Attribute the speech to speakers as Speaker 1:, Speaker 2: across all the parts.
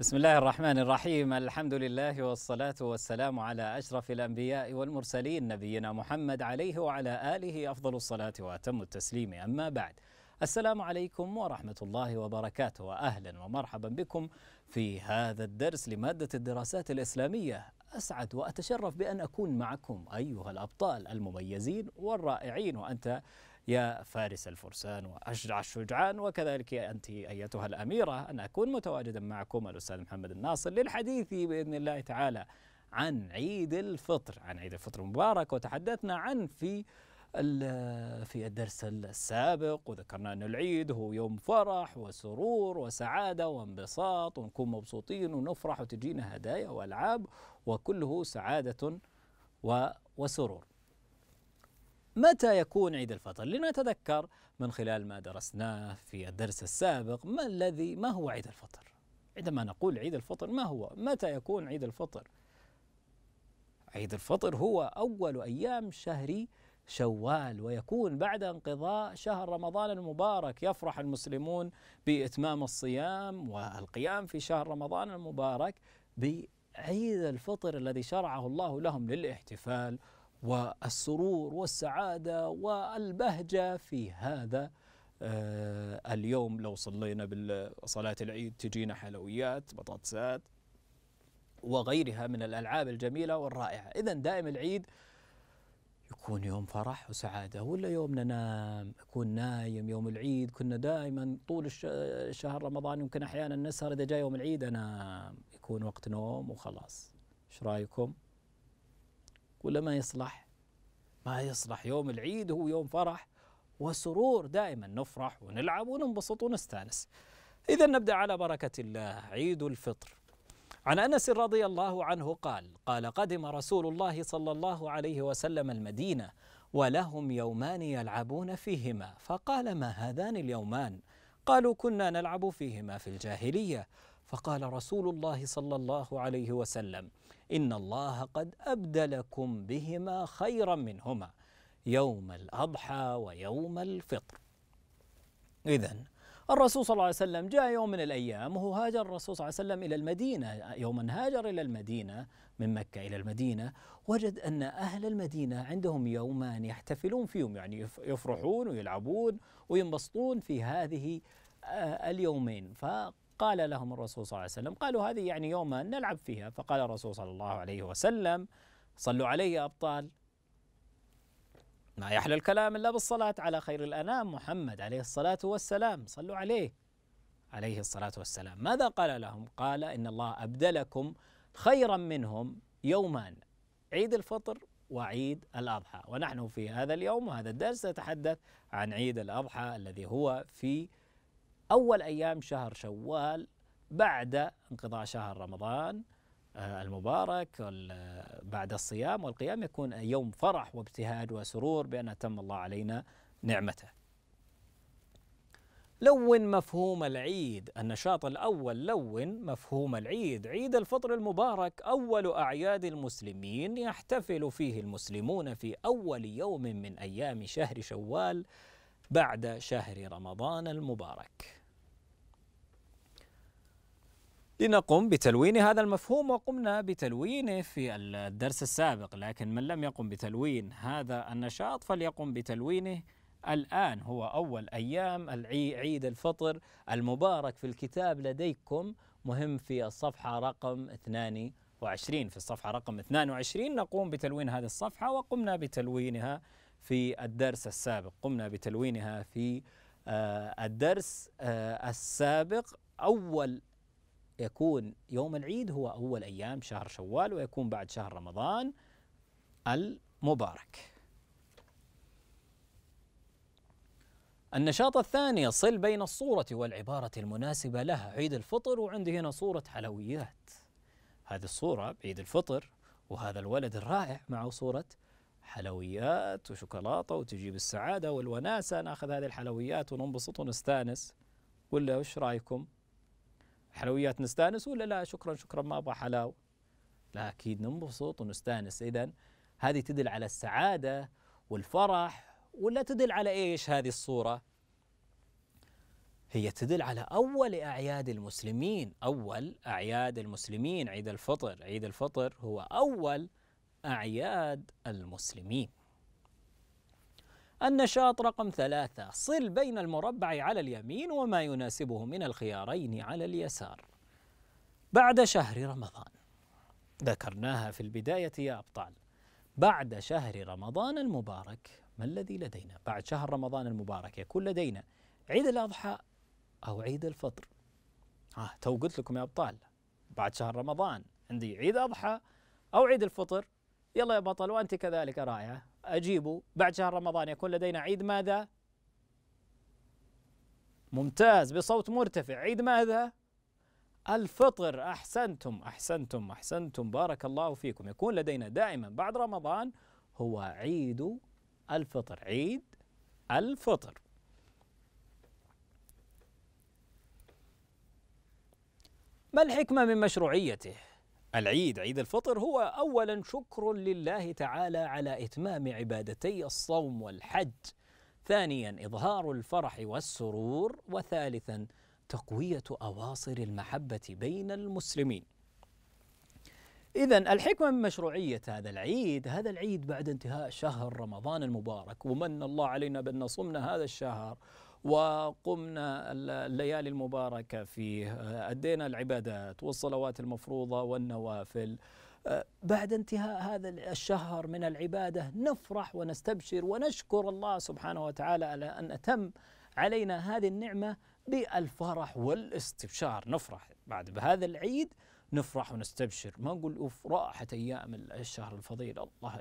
Speaker 1: بسم الله الرحمن الرحيم الحمد لله والصلاة والسلام على أشرف الأنبياء والمرسلين نبينا محمد عليه وعلى آله أفضل الصلاة وأتم التسليم أما بعد السلام عليكم ورحمة الله وبركاته وأهلا ومرحبا بكم في هذا الدرس لمادة الدراسات الإسلامية أسعد وأتشرف بأن أكون معكم أيها الأبطال المميزين والرائعين وأنت يا فارس الفرسان وأشجع الشجعان وكذلك أنت أيتها الأميرة أن أكون متواجدا معكم الأستاذ محمد الناصر للحديث بإذن الله تعالى عن عيد الفطر عن عيد الفطر المبارك وتحدثنا عن في في الدرس السابق وذكرنا أن العيد هو يوم فرح وسرور وسعادة وانبساط ونكون مبسوطين ونفرح وتجينا هدايا وألعاب وكله سعادة وسرور متى يكون عيد الفطر؟ لنتذكر من خلال ما درسناه في الدرس السابق ما الذي ما هو عيد الفطر؟ عندما نقول عيد الفطر ما هو؟ متى يكون عيد الفطر؟ عيد الفطر هو أول أيام شهر شوال ويكون بعد انقضاء شهر رمضان المبارك يفرح المسلمون بإتمام الصيام والقيام في شهر رمضان المبارك بعيد الفطر الذي شرعه الله لهم للاحتفال والسرور والسعاده والبهجه في هذا آه، اليوم لو صلينا بصلاه العيد تجينا حلويات بطاطسات وغيرها من الالعاب الجميله والرائعه اذا دائم العيد يكون يوم فرح وسعادة ولا يوم ننام يكون نايم يوم العيد كنا دائما طول شهر رمضان يمكن أحيانا نسهر إذا جاء يوم العيد أنام يكون وقت نوم وخلاص إيش رأيكم؟ ولا ما يصلح ما يصلح يوم العيد هو يوم فرح وسرور دائما نفرح ونلعب وننبسط ونستانس إذا نبدأ على بركة الله عيد الفطر عن أنس رضي الله عنه قال قال قدم رسول الله صلى الله عليه وسلم المدينة ولهم يومان يلعبون فيهما فقال ما هذان اليومان قالوا كنا نلعب فيهما في الجاهلية فقال رسول الله صلى الله عليه وسلم ان الله قد ابدلكم بهما خيرا منهما يوم الاضحى ويوم الفطر اذا الرسول صلى الله عليه وسلم جاء يوم من الايام وهو هاجر الرسول صلى الله عليه وسلم الى المدينه يوما هاجر الى المدينه من مكه الى المدينه وجد ان اهل المدينه عندهم يومان يحتفلون فيهم يعني يفرحون ويلعبون وينبسطون في هذه آه، اليومين ف قال لهم الرسول صلى الله عليه وسلم قالوا هذه يعني يوم نلعب فيها فقال الرسول صلى الله عليه وسلم صلوا علي يا أبطال ما يحلى الكلام إلا بالصلاة على خير الأنام محمد عليه الصلاة والسلام صلوا عليه عليه الصلاة والسلام ماذا قال لهم قال إن الله أبدلكم خيرا منهم يومان عيد الفطر وعيد الأضحى ونحن في هذا اليوم وهذا الدرس نتحدث عن عيد الأضحى الذي هو في أول أيام شهر شوال بعد انقضاء شهر رمضان آه، المبارك بعد الصيام والقيام يكون يوم فرح وابتهاج وسرور بأن أتم الله علينا نعمته لون مفهوم العيد النشاط الأول لون مفهوم العيد عيد الفطر المبارك أول أعياد المسلمين يحتفل فيه المسلمون في أول يوم من أيام شهر شوال بعد شهر رمضان المبارك لنقم بتلوين هذا المفهوم وقمنا بتلوينه في الدرس السابق لكن من لم يقم بتلوين هذا النشاط فليقم بتلوينه الآن هو أول أيام عيد الفطر المبارك في الكتاب لديكم مهم في الصفحة رقم 22 في الصفحة رقم 22 نقوم بتلوين هذه الصفحة وقمنا بتلوينها في الدرس السابق قمنا بتلوينها في آه، الدرس آه، السابق أول يكون يوم العيد هو أول أيام شهر شوال ويكون بعد شهر رمضان المبارك النشاط الثاني صل بين الصورة والعبارة المناسبة لها عيد الفطر وعندي هنا صورة حلويات هذه الصورة بعيد الفطر وهذا الولد الرائع معه صورة حلويات وشوكولاتة وتجيب السعادة والوناسة ناخذ هذه الحلويات وننبسط ونستانس ولا وش رايكم؟ حلويات نستانس ولا لا شكرا شكرا ما ابغى حلاوه لا اكيد ننبسط ونستانس اذا هذه تدل على السعاده والفرح ولا تدل على ايش هذه الصوره هي تدل على اول اعياد المسلمين اول اعياد المسلمين عيد الفطر عيد الفطر هو اول اعياد المسلمين النشاط رقم ثلاثة صل بين المربع على اليمين وما يناسبه من الخيارين على اليسار بعد شهر رمضان ذكرناها في البداية يا أبطال بعد شهر رمضان المبارك ما الذي لدينا؟ بعد شهر رمضان المبارك يكون لدينا عيد الأضحى أو عيد الفطر آه تو قلت لكم يا أبطال بعد شهر رمضان عندي عيد أضحى أو عيد الفطر يلا يا بطل وأنت كذلك رائعة أجيبوا بعد شهر رمضان يكون لدينا عيد ماذا؟ ممتاز بصوت مرتفع عيد ماذا؟ الفطر أحسنتم أحسنتم أحسنتم بارك الله فيكم يكون لدينا دائما بعد رمضان هو عيد الفطر عيد الفطر ما الحكمة من مشروعيته؟ العيد عيد الفطر هو اولا شكر لله تعالى على اتمام عبادتي الصوم والحج ثانيا اظهار الفرح والسرور وثالثا تقويه اواصر المحبه بين المسلمين إذا الحكمة من مشروعية هذا العيد، هذا العيد بعد انتهاء شهر رمضان المبارك ومن الله علينا بأن صمنا هذا الشهر وقمنا الليالي المباركة فيه آه، أدينا العبادات والصلوات المفروضة والنوافل آه، بعد انتهاء هذا الشهر من العبادة نفرح ونستبشر ونشكر الله سبحانه وتعالى على أن أتم علينا هذه النعمة بالفرح والاستبشار نفرح بعد بهذا العيد نفرح ونستبشر ما نقول أوف راحت أيام الشهر الفضيل الله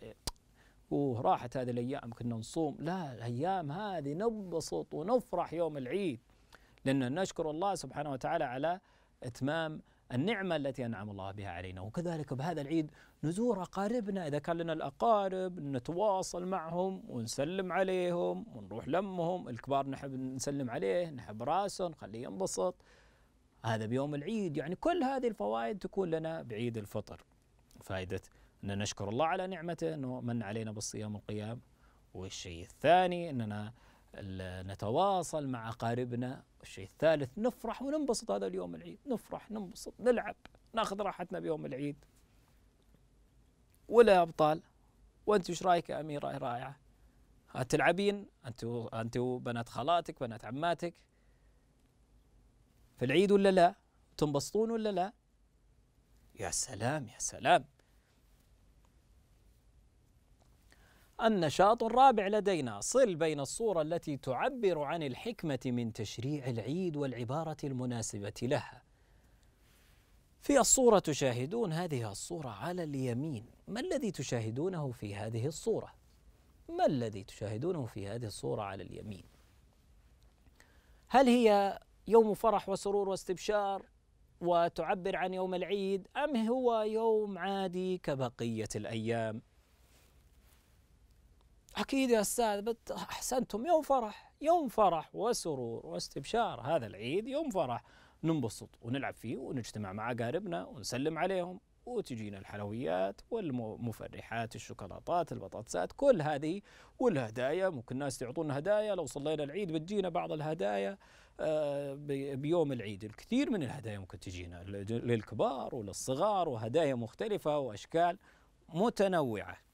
Speaker 1: اوه راحت هذه الايام كنا نصوم لا الايام هذه نبسط ونفرح يوم العيد لان نشكر الله سبحانه وتعالى على اتمام النعمه التي انعم الله بها علينا وكذلك بهذا العيد نزور اقاربنا اذا كان لنا الاقارب نتواصل معهم ونسلم عليهم ونروح لمهم الكبار نحب نسلم عليه نحب راسه نخليه ينبسط هذا بيوم العيد يعني كل هذه الفوائد تكون لنا بعيد الفطر فائده أن نشكر الله على نعمته أنه من علينا بالصيام والقيام والشيء الثاني أننا نتواصل مع أقاربنا والشيء الثالث نفرح وننبسط هذا اليوم العيد نفرح ننبسط نلعب ناخذ راحتنا بيوم العيد ولا يا أبطال وأنت إيش رايك يا أميرة إيه رائعة تلعبين أنت أنت وبنات خالاتك بنات عماتك في العيد ولا لا تنبسطون ولا لا يا سلام يا سلام النشاط الرابع لدينا صل بين الصورة التي تعبر عن الحكمة من تشريع العيد والعبارة المناسبة لها. في الصورة تشاهدون هذه الصورة على اليمين، ما الذي تشاهدونه في هذه الصورة؟ ما الذي تشاهدونه في هذه الصورة على اليمين؟ هل هي يوم فرح وسرور واستبشار وتعبر عن يوم العيد أم هو يوم عادي كبقية الأيام؟ أكيد يا أستاذ أحسنتم يوم فرح يوم فرح وسرور واستبشار هذا العيد يوم فرح ننبسط ونلعب فيه ونجتمع مع أقاربنا ونسلم عليهم وتجينا الحلويات والمفرحات الشوكولاتات البطاطسات كل هذه والهدايا ممكن الناس تعطونا هدايا لو صلينا العيد بتجينا بعض الهدايا آه، بيوم العيد الكثير من الهدايا ممكن تجينا للكبار وللصغار وهدايا مختلفة وأشكال متنوعة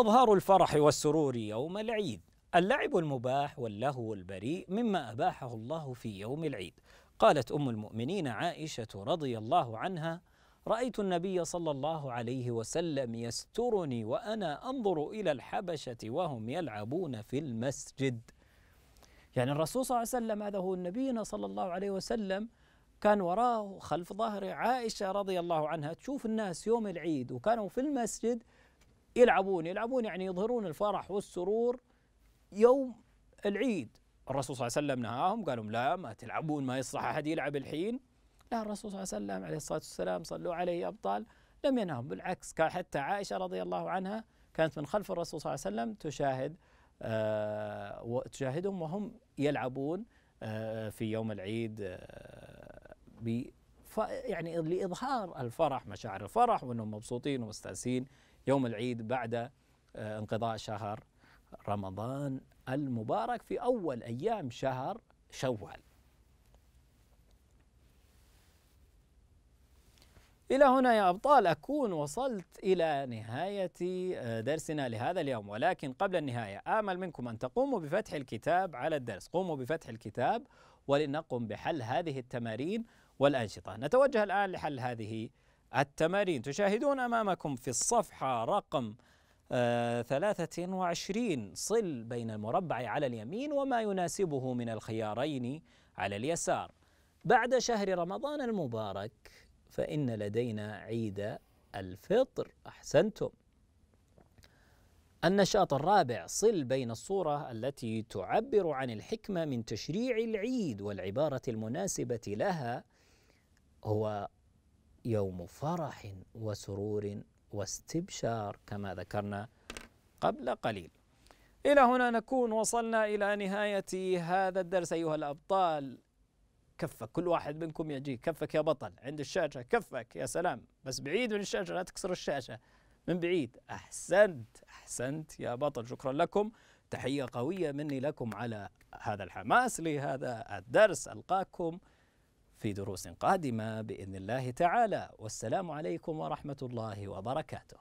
Speaker 1: إظهار الفرح والسرور يوم العيد اللعب المباح واللهو البريء مما أباحه الله في يوم العيد قالت أم المؤمنين عائشة رضي الله عنها رأيت النبي صلى الله عليه وسلم يسترني وأنا أنظر إلى الحبشة وهم يلعبون في المسجد يعني الرسول صلى الله عليه وسلم هذا هو نبينا صلى الله عليه وسلم كان وراه خلف ظهر عائشة رضي الله عنها تشوف الناس يوم العيد وكانوا في المسجد يلعبون يلعبون يعني يظهرون الفرح والسرور يوم العيد الرسول صلى الله عليه وسلم نهاهم قالوا لا ما تلعبون ما يصلح أحد يلعب الحين لا الرسول صلى الله عليه وسلم عليه الصلاة والسلام صلوا عليه أبطال لم ينههم بالعكس كان حتى عائشة رضي الله عنها كانت من خلف الرسول صلى الله عليه وسلم تشاهد آه وتشاهدهم وهم يلعبون آه في يوم العيد آه يعني لإظهار الفرح مشاعر الفرح وأنهم مبسوطين ومستانسين يوم العيد بعد آه، انقضاء شهر رمضان المبارك في أول أيام شهر شوال إلى هنا يا أبطال أكون وصلت إلى نهاية آه، درسنا لهذا اليوم ولكن قبل النهاية آمل منكم أن تقوموا بفتح الكتاب على الدرس قوموا بفتح الكتاب ولنقم بحل هذه التمارين والأنشطة نتوجه الآن لحل هذه التمارين تشاهدون أمامكم في الصفحة رقم آه 23 صل بين المربع على اليمين وما يناسبه من الخيارين على اليسار بعد شهر رمضان المبارك فإن لدينا عيد الفطر أحسنتم النشاط الرابع صل بين الصورة التي تعبر عن الحكمة من تشريع العيد والعبارة المناسبة لها هو يوم فرح وسرور واستبشار كما ذكرنا قبل قليل إلى هنا نكون وصلنا إلى نهاية هذا الدرس أيها الأبطال كفك كل واحد منكم يجي كفك يا بطل عند الشاشة كفك يا سلام بس بعيد من الشاشة لا تكسر الشاشة من بعيد أحسنت أحسنت يا بطل شكرا لكم تحية قوية مني لكم على هذا الحماس لهذا الدرس ألقاكم في دروس قادمه باذن الله تعالى والسلام عليكم ورحمه الله وبركاته